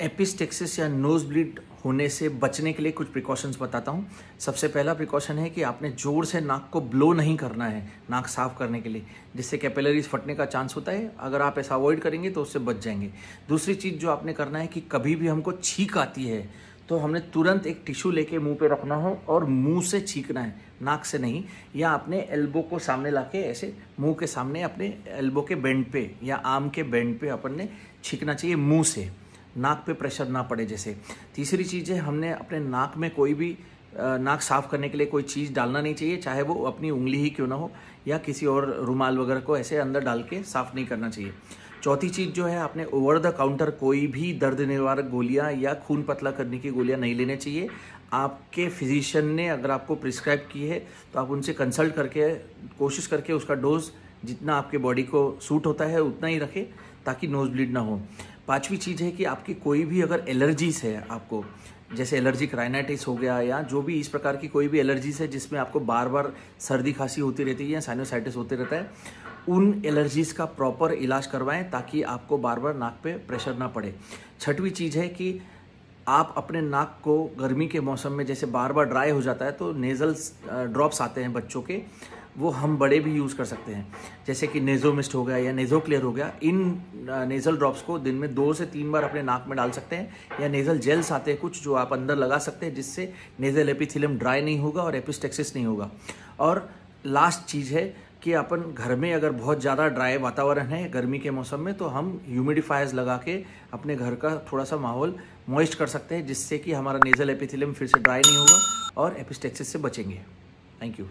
epistaxis या nose bleed होने से बचने के लिए कुछ प्रिकॉशंस बताता हूँ सबसे पहला प्रिकॉशन है कि आपने जोर से नाक को ब्लो नहीं करना है नाक साफ करने के लिए जिससे कैपेलरीज फटने का चांस होता है अगर आप ऐसा अवॉइड करेंगे तो उससे बच जाएंगे दूसरी चीज़ जो आपने करना है कि कभी भी हमको छींक आती है तो हमने तुरंत एक टिश्यू लेके मुंह पे रखना हो और मुंह से छींकना है नाक से नहीं या अपने एल्बो को सामने लाके ऐसे मुंह के सामने अपने एल्बो के बेंड पे या आम के बेंड पे अपन ने छींकना चाहिए मुंह से नाक पे प्रेशर ना पड़े जैसे तीसरी चीज़ है हमने अपने नाक में कोई भी नाक साफ करने के लिए कोई चीज़ डालना नहीं चाहिए चाहे वो अपनी उंगली ही क्यों ना हो या किसी और रुमाल वगैरह को ऐसे अंदर डाल के साफ नहीं करना चाहिए चौथी चीज़ जो है आपने ओवर द काउंटर कोई भी दर्द निवारक गोलियां या खून पतला करने की गोलियां नहीं लेने चाहिए आपके फिजिशियन ने अगर आपको प्रिस्क्राइब की है तो आप उनसे कंसल्ट करके कोशिश करके उसका डोज जितना आपके बॉडी को सूट होता है उतना ही रखें ताकि नोज ब्लीड ना हो पांचवी चीज़ है कि आपकी कोई भी अगर एलर्जीज है आपको जैसे एलर्जिक राइनाइटिस हो गया या जो भी इस प्रकार की कोई भी एलर्जीज है जिसमें आपको बार बार सर्दी खांसी होती रहती है या साइनोसाइटिस होते रहता है उन एलर्जीज़ का प्रॉपर इलाज करवाएं ताकि आपको बार बार नाक पे प्रेशर ना पड़े छठवीं चीज़ है कि आप अपने नाक को गर्मी के मौसम में जैसे बार बार ड्राई हो जाता है तो नेज़ल ड्रॉप्स आते हैं बच्चों के वो हम बड़े भी यूज़ कर सकते हैं जैसे कि नेज़ो मिस्ट हो गया या नेज़ो क्लियर हो गया इन नेज़ल ड्रॉप्स को दिन में दो से तीन बार अपने नाक में डाल सकते हैं या नेज़ल जेल्स आते हैं कुछ जो आप अंदर लगा सकते हैं जिससे नेज़ल एपिथिलियम ड्राई नहीं होगा और एपिस्टेक्सिस नहीं होगा और लास्ट चीज़ है कि अपन घर में अगर बहुत ज़्यादा ड्राई वातावरण है गर्मी के मौसम में तो हम ह्यूमिडिफायर्स लगा के अपने घर का थोड़ा सा माहौल मॉइस्ट कर सकते हैं जिससे कि हमारा नेज़ल एपिथिलियम फिर से ड्राई नहीं होगा और एपिस्टेक्सिस से बचेंगे थैंक यू